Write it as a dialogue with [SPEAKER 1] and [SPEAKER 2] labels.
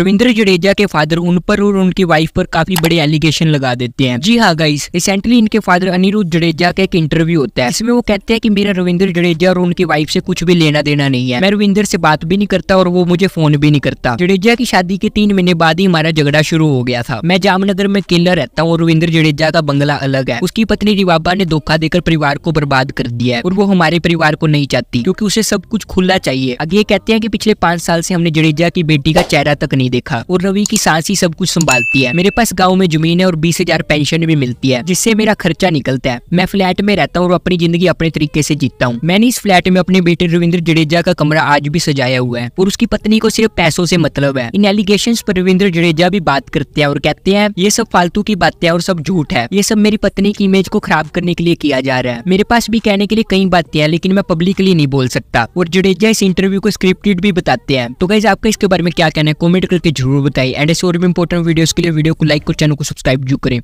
[SPEAKER 1] रविंद्र जडेजा के फादर उन पर और उनकी वाइफ पर काफी बड़े एलिगेशन लगा देते हैं जी हाँ गाइस रिसेंटली इनके फादर अनिरुद्ध जडेजा का एक इंटरव्यू होता है इसमें वो कहते हैं कि मेरा रविंद्र जडेजा और उनकी वाइफ से कुछ भी लेना देना नहीं है मैं रविंद्र से बात भी नहीं करता और वो मुझे फोन भी नहीं करता जडेजा की शादी के तीन महीने बाद ही हमारा झगड़ा शुरू हो गया था मैं जामनगर में केला रहता हूँ और रविंद्र जडेजा का बंगला अलग है उसकी पत्नी रिवाबा ने धोखा देकर परिवार को बर्बाद कर दिया है और वो हमारे परिवार को नहीं चाहती क्योंकि उसे सब कुछ खुला चाहिए अब ये कहते हैं की पिछले पांच साल से हमने जडेजा की बेटी का चेहरा तक नहीं नहीं देखा और रवि की सास ही सब कुछ संभालती है मेरे पास गाँव में जमीन है और बीस हजार पेंशन भी मिलती है जिससे मेरा खर्चा निकलता है मैं फ्लैट में रहता हूँ और अपनी जिंदगी अपने तरीके ऐसी जीतता हूँ मैंने इस फ्लैट में अपने बेटे रविंद्र जडेजा का कमरा आज भी सजाया हुआ है और उसकी पत्नी को सिर्फ पैसों से मतलब है इन एलिगेशन पर रविंद्र जडेजा भी बात करते हैं और कहते हैं ये सब फालतू की बातें और सब झूठ है ये सब मेरी पत्नी की इमेज को खराब करने के लिए किया जा रहा है मेरे पास भी कहने के लिए कई बातें हैं लेकिन मैं पब्लिकली नहीं बोल सकता और जडेजा इस इंटरव्यू को स्क्रिप्टेड भी बताते हैं तो गाइज आपका इसके बारे में क्या कहना है कॉमेंट करके जरूर बताएं एंड ऐसे और भी इंपॉर्टेंट वीडियोस के लिए वीडियो को लाइक और चैनल को सब्सक्राइब जरूर करें